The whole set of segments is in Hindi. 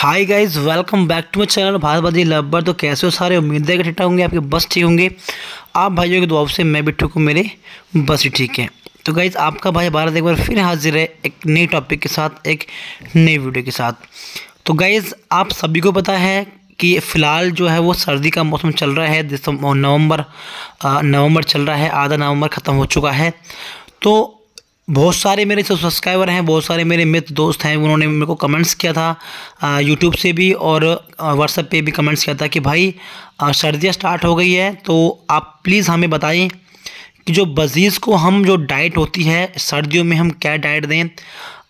hi guys welcome back to my channel Bharat भाजी लब्बर तो कैसे हो सारे उम्मीद है कि ठीक होंगे आपके बस ठीक होंगे आप भाइयों के दुआ से मैं भी ठीक हूँ मेरे बस ही ठीक है तो गाइज़ आपका भाई भारत एक बार फिर हाजिर है एक नई टॉपिक के साथ एक नई वीडियो के साथ तो गाइज़ आप सभी को पता है कि फ़िलहाल जो है वो सर्दी का मौसम चल रहा है दिसंबर नवंबर नवंबर चल रहा है आधा नवंबर ख़त्म हो चुका है तो बहुत सारे मेरे सब सब्सक्राइबर हैं बहुत सारे मेरे मित्र दोस्त हैं उन्होंने मेरे को कमेंट्स किया था यूट्यूब से भी और व्हाट्सएप पे भी कमेंट्स किया था कि भाई सर्दियाँ स्टार्ट हो गई है तो आप प्लीज़ हमें बताएं कि जो बजीज़ को हम जो डाइट होती है सर्दियों में हम क्या डाइट दें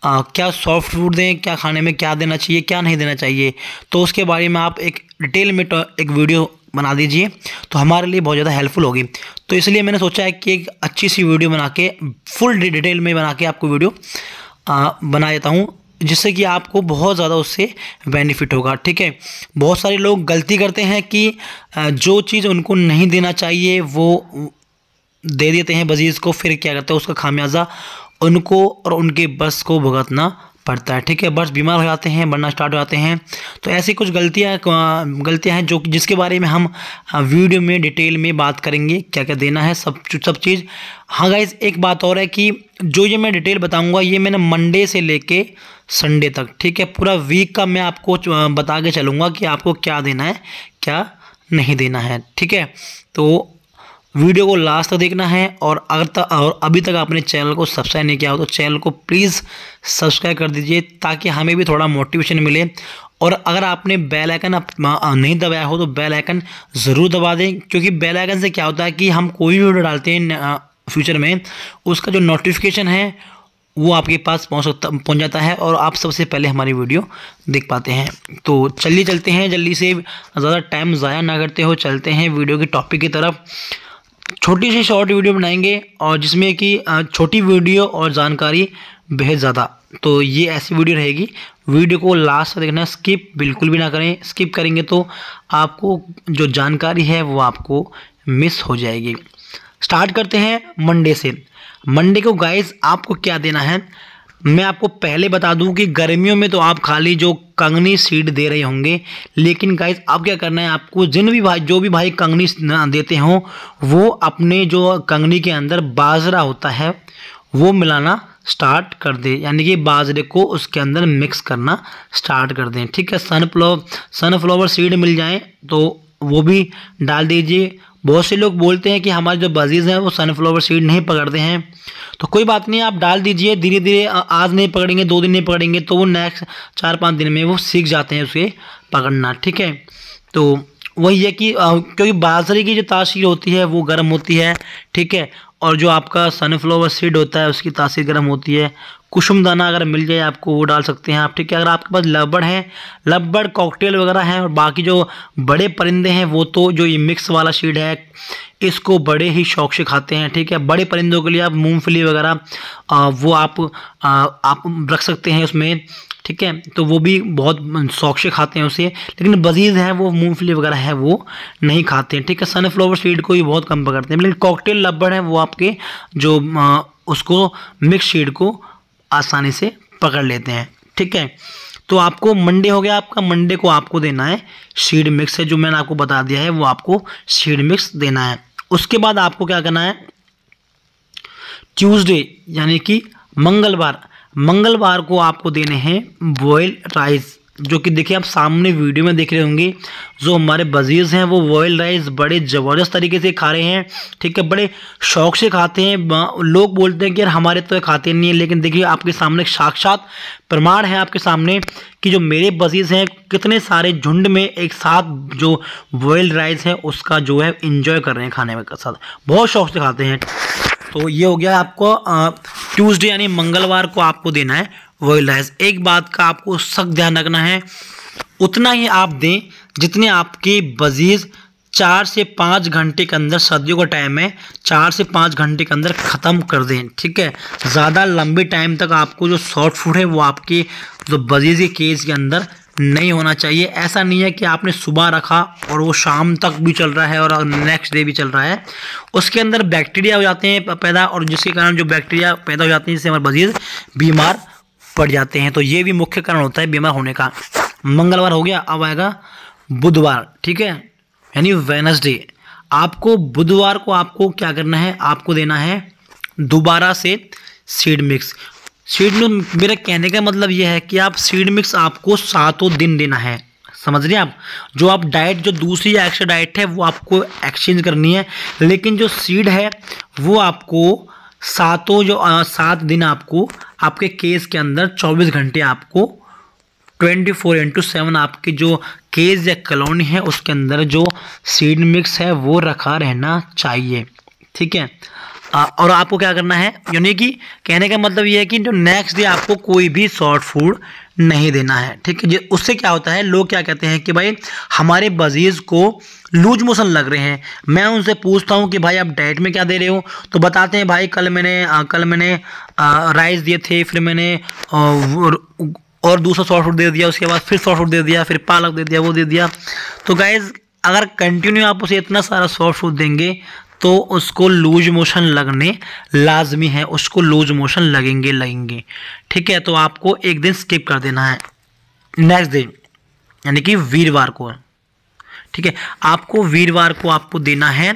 आ, क्या सॉफ्ट फूड दें क्या खाने में क्या देना चाहिए क्या नहीं देना चाहिए तो उसके बारे में आप एक डिटेल में तो एक वीडियो बना दीजिए तो हमारे लिए बहुत ज़्यादा हेल्पफुल होगी तो इसलिए मैंने सोचा है कि एक अच्छी सी वीडियो बना के फुल डिटेल में बना के आपको वीडियो आ, बना देता हूँ जिससे कि आपको बहुत ज़्यादा उससे बेनिफिट होगा ठीक है बहुत सारे लोग गलती करते हैं कि जो चीज़ उनको नहीं देना चाहिए वो दे देते हैं बजीज़ को फिर क्या करते हैं उसका खामियाजा उनको और उनके बस को भुगतना पड़ता है ठीक है बस बीमार हो जाते हैं बनना स्टार्ट हो जाते हैं तो ऐसी कुछ गलतियाँ गलतियाँ हैं जो जिसके बारे में हम वीडियो में डिटेल में बात करेंगे क्या क्या देना है सब सब चीज़ हाँ गाइज एक बात और है कि जो ये मैं डिटेल बताऊंगा ये मैंने मंडे से लेके संडे तक ठीक है पूरा वीक का मैं आपको बता के चलूँगा कि आपको क्या देना है क्या नहीं देना है ठीक है तो वीडियो को लास्ट तक देखना है और अगर तक और अभी तक आपने चैनल को सब्सक्राइब नहीं किया हो तो चैनल को प्लीज़ सब्सक्राइब कर दीजिए ताकि हमें भी थोड़ा मोटिवेशन मिले और अगर आपने बेल आइकन नहीं दबाया हो तो बेल आइकन ज़रूर दबा दें क्योंकि बेल आइकन से क्या होता है कि हम कोई भी वीडियो डालते हैं फ्यूचर में उसका जो नोटिफिकेशन है वो आपके पास पहुँच सकता पहुँच जाता है और आप सबसे पहले हमारी वीडियो देख पाते हैं तो चलिए चलते हैं जल्दी से ज़्यादा टाइम ज़ाया ना करते हो चलते हैं वीडियो के टॉपिक की तरफ छोटी सी शॉर्ट वीडियो बनाएंगे और जिसमें कि छोटी वीडियो और जानकारी बेहद ज़्यादा तो ये ऐसी वीडियो रहेगी वीडियो को लास्ट तक देखना स्किप बिल्कुल भी ना करें स्किप करेंगे तो आपको जो जानकारी है वो आपको मिस हो जाएगी स्टार्ट करते हैं मंडे से मंडे को गाइस आपको क्या देना है मैं आपको पहले बता दूं कि गर्मियों में तो आप खाली जो कंगनी सीड दे रहे होंगे लेकिन गाइस अब क्या करना है आपको जिन भी भाई जो भी भाई कंगनी देते हों वो अपने जो कंगनी के अंदर बाजरा होता है वो मिलाना स्टार्ट कर दें यानी कि बाजरे को उसके अंदर मिक्स करना स्टार्ट कर दें ठीक है सनफ्लावर सनफ्लावर सीड मिल जाए तो वो भी डाल दीजिए बहुत से लोग बोलते हैं कि हमारे जो बजीज़ हैं वो सनफ्लावर सीड नहीं पकड़ते हैं तो कोई बात नहीं आप डाल दीजिए धीरे धीरे आज नहीं पकड़ेंगे दो दिन नहीं पकड़ेंगे तो वो नेक्स्ट चार पाँच दिन में वो सीख जाते हैं उसे पकड़ना ठीक है तो वही है कि क्योंकि बाजरे की जो तासीर होती है वो गर्म होती है ठीक है और जो आपका सनफ्लावर सीड होता है उसकी तासीर गर्म होती है कुसुम दाना अगर मिल जाए आपको वो डाल सकते हैं आप ठीक है अगर आपके पास लबड़ है लबड़ कॉकटेल वगैरह हैं और बाकी जो बड़े परिंदे हैं वो तो जो ये मिक्स वाला सीड है इसको बड़े ही शौक से खाते हैं ठीक है बड़े परिंदों के लिए आप मूंगफली वगैरह वो आप आ, आप रख सकते हैं उसमें ठीक है तो वो भी बहुत शौक से खाते हैं उसे लेकिन बजीज़ है वो मूंगफली वगैरह है वो नहीं खाते हैं ठीक है सनफ्लावर सीड को भी बहुत कम पकड़ते हैं लेकिन कॉकटेल लब्बड़ है वो आपके जो आ, उसको मिक्स सीड को आसानी से पकड़ लेते हैं ठीक है तो आपको मंडे हो गया आपका मंडे को आपको देना है सीड मिक्स है जो मैंने आपको बता दिया है वो आपको सीड मिक्स देना है उसके बाद आपको क्या करना है ट्यूसडे यानी कि मंगलवार मंगलवार को आपको देने हैं बॉयल राइस जो कि देखिए आप सामने वीडियो में देख रहे होंगे जो हमारे बजीज़ हैं वो बॉयल राइस बड़े ज़बरदस्त तरीके से खा रहे हैं ठीक है बड़े शौक से खाते हैं लोग बोलते हैं कि यार हमारे तो खाते नहीं है लेकिन देखिए आपके सामने साक्षात प्रमाण है आपके सामने कि जो मेरे बजीज़ हैं कितने सारे झुंड में एक साथ जो बॉयल राइस है उसका जो है इन्जॉय कर रहे हैं खाने में साथ बहुत शौक से खाते हैं तो ये हो गया आपको ट्यूसडे यानी मंगलवार को आपको देना है वॉयलाइज एक बात का आपको सख्त ध्यान रखना है उतना ही आप दें जितने आपके बजीज चार से पाँच घंटे के अंदर सर्दियों का टाइम है चार से पाँच घंटे के अंदर ख़त्म कर दें ठीक है ज़्यादा लंबे टाइम तक आपको जो शॉर्ट फूड है वो आपके जो बजीज के केस के अंदर नहीं होना चाहिए ऐसा नहीं है कि आपने सुबह रखा और वो शाम तक भी चल रहा है और नेक्स्ट डे भी चल रहा है उसके अंदर बैक्टीरिया हो जाते हैं पैदा और जिसके कारण जो बैक्टीरिया पैदा हो जाते हैं जिससे हमारे बजीज बीमार पड़ जाते हैं तो ये भी मुख्य कारण होता है बीमार होने का मंगलवार हो गया अब आएगा बुधवार ठीक है यानी वेनसडे आपको बुधवार को आपको क्या करना है आपको देना है दोबारा से सीड मिक्स सीड मिक्स मेरे कहने का मतलब यह है कि आप सीड मिक्स आपको सातों दिन देना है समझ रहे हैं आप जो आप डाइट जो दूसरी एक्स्ट्रा डाइट है वो आपको एक्सचेंज करनी है लेकिन जो सीड है वो आपको सातों जो सात दिन आपको आपके केस के अंदर 24 घंटे आपको 24 फोर इंटू सेवन आपके जो केस या कलोनी है उसके अंदर जो सीड मिक्स है वो रखा रहना चाहिए ठीक है और आपको क्या करना है यानी कि कहने का मतलब ये है कि जो नेक्स्ट डे आपको कोई भी शॉर्ट फूड नहीं देना है ठीक है जो उससे क्या होता है लोग क्या कहते हैं कि भाई हमारे बजीज़ को लूज मोशन लग रहे हैं मैं उनसे पूछता हूँ कि भाई आप डाइट में क्या दे रहे हो तो बताते हैं भाई कल मैंने आ, कल मैंने राइस दिए थे फिर मैंने और दूसरा शॉर्ट फूड दे दिया उसके बाद फिर सॉफ्ट फूड दे दिया फिर पालक दे दिया वो दे दिया तो गाइज़ अगर कंटिन्यू आप उसे इतना सारा सॉफ्ट फूड देंगे तो उसको लूज मोशन लगने लाजमी है उसको लूज मोशन लगेंगे लगेंगे ठीक है तो आपको एक दिन स्किप कर देना है नेक्स्ट दिन यानी कि वीरवार को ठीक है आपको वीरवार को आपको देना है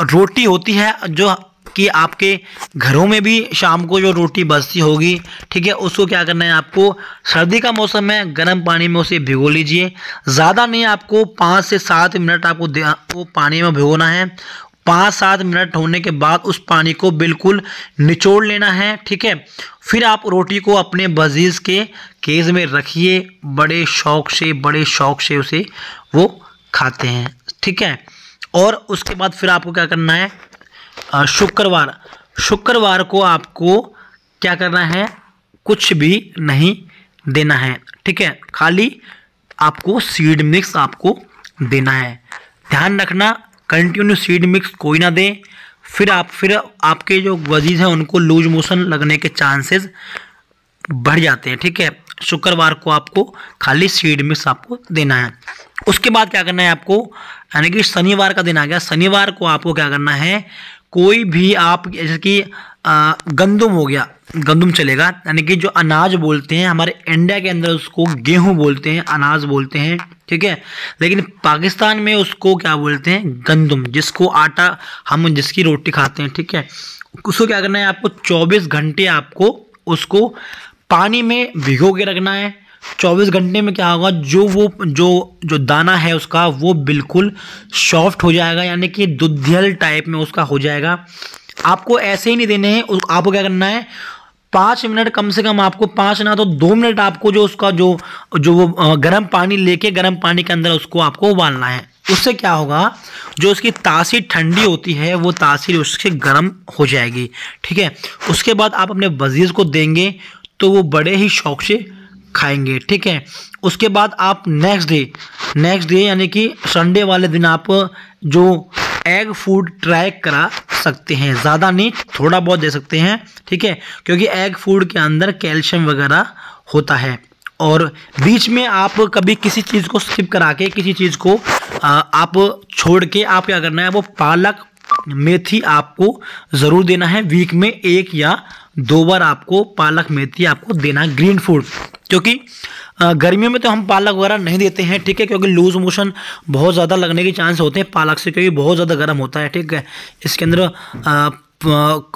रोटी होती है जो कि आपके घरों में भी शाम को जो रोटी बसती होगी ठीक है उसको क्या करना है आपको सर्दी का मौसम है गर्म पानी में उसे भिगो लीजिए ज़्यादा नहीं आपको पाँच से सात मिनट आपको वो पानी में भिगोना है पाँच सात मिनट होने के बाद उस पानी को बिल्कुल निचोड़ लेना है ठीक है फिर आप रोटी को अपने बजीज़ के केज में रखिए बड़े शौक से बड़े शौक से उसे वो खाते हैं ठीक है और उसके बाद फिर आपको क्या करना है शुक्रवार शुक्रवार को आपको क्या करना है कुछ भी नहीं देना है ठीक है खाली आपको सीड मिक्स आपको देना है ध्यान रखना कंटिन्यू सीड मिक्स कोई ना दें फिर आप फिर आपके जो वजीज़ हैं उनको लूज मोशन लगने के चांसेस बढ़ जाते हैं ठीक है शुक्रवार को आपको खाली सीड मिक्स आपको देना है उसके बाद क्या करना है आपको यानी कि शनिवार का दिन आ गया शनिवार को आपको क्या करना है कोई भी आप जैसे कि गंदम हो गया गंदम चलेगा यानी कि जो अनाज बोलते हैं हमारे इंडिया के अंदर उसको गेहूं बोलते हैं अनाज बोलते हैं ठीक है लेकिन पाकिस्तान में उसको क्या बोलते हैं गंदम जिसको आटा हम जिसकी रोटी खाते हैं ठीक है उसको क्या करना है आपको 24 घंटे आपको उसको पानी में भिगो के रखना है 24 घंटे में क्या होगा जो वो जो जो दाना है उसका वो बिल्कुल सॉफ्ट हो जाएगा यानी कि दुधियल टाइप में उसका हो जाएगा आपको ऐसे ही नहीं देने हैं आपको क्या करना है पाँच मिनट कम से कम आपको पाँच ना तो दो मिनट आपको जो उसका जो जो वो गर्म पानी लेके गर्म पानी के अंदर उसको आपको उबालना है उससे क्या होगा जो उसकी तासीर ठंडी होती है वो तासीर उससे गर्म हो जाएगी ठीक है उसके बाद आप अपने वजीज़ को देंगे तो वो बड़े ही शौक से खाएंगे ठीक है उसके बाद आप नेक्स्ट डे नेक्स्ट डे यानी कि संडे वाले दिन आप जो एग फूड ट्राई करा सकते हैं ज़्यादा नहीं थोड़ा बहुत दे सकते हैं ठीक है क्योंकि एग फूड के अंदर कैल्शियम वगैरह होता है और बीच में आप कभी किसी चीज़ को स्किप करा के किसी चीज़ को आप छोड़ के आप क्या करना है वो पालक मेथी आपको ज़रूर देना है वीक में एक या दो बार आपको पालक मेथी आपको देना ग्रीन फूड क्योंकि गर्मियों में तो हम पालक वगैरह नहीं देते हैं ठीक है क्योंकि लूज मोशन बहुत ज़्यादा लगने के चांस होते हैं पालक से क्योंकि बहुत ज़्यादा गर्म होता है ठीक है इसके अंदर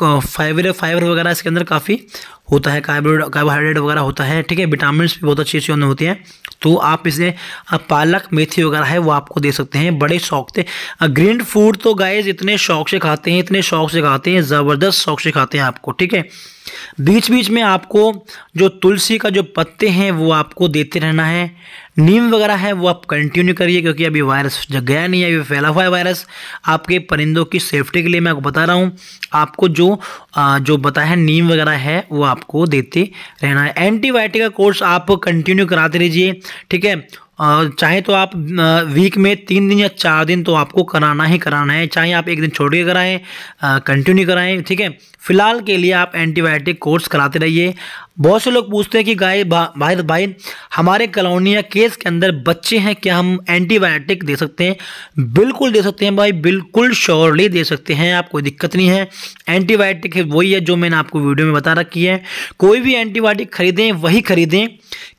फाइबर फाइबर वगैरह इसके अंदर काफ़ी होता है कार्बोहाइड्रेट वगैरह होता है ठीक है विटामिन भी बहुत अच्छी अच्छी होती हैं तो आप इसे पालक मेथी वगैरह है वो आपको दे सकते हैं बड़े शौक से ग्रीन फूड तो गाइज इतने शौक से खाते हैं इतने शौक से खाते हैं ज़बरदस्त शौक से खाते हैं आपको ठीक है बीच बीच में आपको जो तुलसी का जो पत्ते हैं वो आपको देते रहना है नीम वगैरह है वो आप कंटिन्यू करिए क्योंकि अभी वायरस जग गया नहीं है अभी फैला हुआ है वायरस आपके परिंदों की सेफ्टी के लिए मैं आपको बता रहा हूँ आपको जो आ, जो बताया है नीम वगैरह है वो आपको देते रहना है एंटीबायोटिक का कोर्स आप कंटिन्यू कराते रहिए ठीक है चाहे तो आप वीक में तीन दिन या चार दिन तो आपको कराना ही कराना है चाहे आप एक दिन छोड़ के कराएँ कंटिन्यू कराएँ ठीक है फिलहाल के लिए आप एंटीबायोटिक कोर्स कराते रहिए बहुत से लोग पूछते हैं कि गाय भाई भाई हमारे कॉलोनी या केस के अंदर बच्चे हैं क्या हम एंटीबायोटिक दे सकते हैं बिल्कुल दे सकते हैं भाई बिल्कुल श्योरली दे सकते हैं आप कोई दिक्कत नहीं है एंटीबायोटिक वही है जो मैंने आपको वीडियो में बता रखी है कोई भी एंटीबायोटिक खरीदें वही खरीदें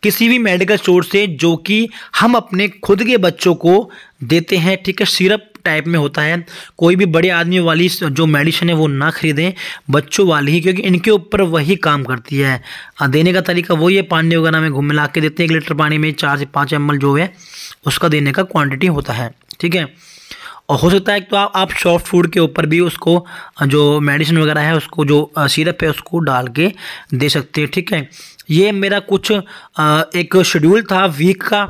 किसी भी मेडिकल स्टोर से जो कि हम अपने खुद के बच्चों को देते हैं ठीक है सिरप टाइप में होता है कोई भी बड़े आदमी वाली जो मेडिसिन है वो ना खरीदें बच्चों वाली ही क्योंकि इनके ऊपर वही काम करती है देने का तरीका वही है पानी वगैरह में घूम मिला के देते हैं एक लीटर पानी में चार से पाँच एम जो है उसका देने का क्वान्टिटी होता है ठीक है और हो सकता है तो आप आप सॉफ्ट फूड के ऊपर भी उसको जो मेडिसिन वगैरह है उसको जो सिरप है उसको डाल के दे सकते हैं ठीक है ये मेरा कुछ एक शेड्यूल था वीक का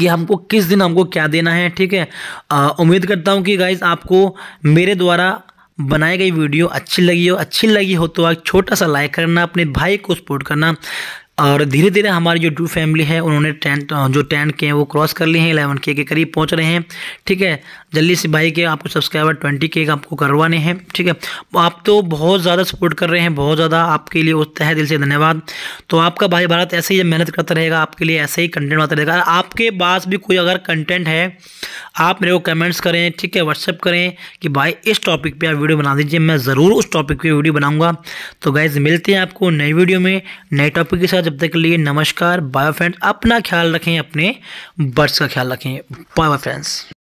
कि हमको किस दिन हमको क्या देना है ठीक है उम्मीद करता हूँ कि गाइज़ आपको मेरे द्वारा बनाई गई वीडियो अच्छी लगी हो अच्छी लगी हो तो आप छोटा सा लाइक करना अपने भाई को सपोर्ट करना और धीरे धीरे हमारी जो टू फैमिली है उन्होंने टेंट जो टेंट के हैं वो क्रॉस कर लिए हैं इलेवन के के करीब पहुंच रहे हैं ठीक है जल्दी से भाई के आपको सब्सक्राइबर ट्वेंटी के आपको करवाने हैं ठीक है आप तो बहुत ज़्यादा सपोर्ट कर रहे हैं बहुत ज़्यादा आपके लिए उस तह दिल से धन्यवाद तो आपका भाई भारत ऐसे ही मेहनत करता रहेगा आपके लिए ऐसे ही कंटेंट बनाता रहेगा आपके पास भी कोई अगर कंटेंट है आप मेरे को कमेंट्स करें ठीक है व्हाट्सअप करें कि भाई इस टॉपिक पर आप वीडियो बना दीजिए मैं ज़रूर उस टॉपिक पर वीडियो बनाऊँगा तो गाइज़ मिलते हैं आपको नई वीडियो में नए टॉपिक के साथ जब तक के लिए नमस्कार बायो फ्रेंड्स अपना ख्याल रखें अपने बर्ड्स का ख्याल रखें बायो फ्रेंड्स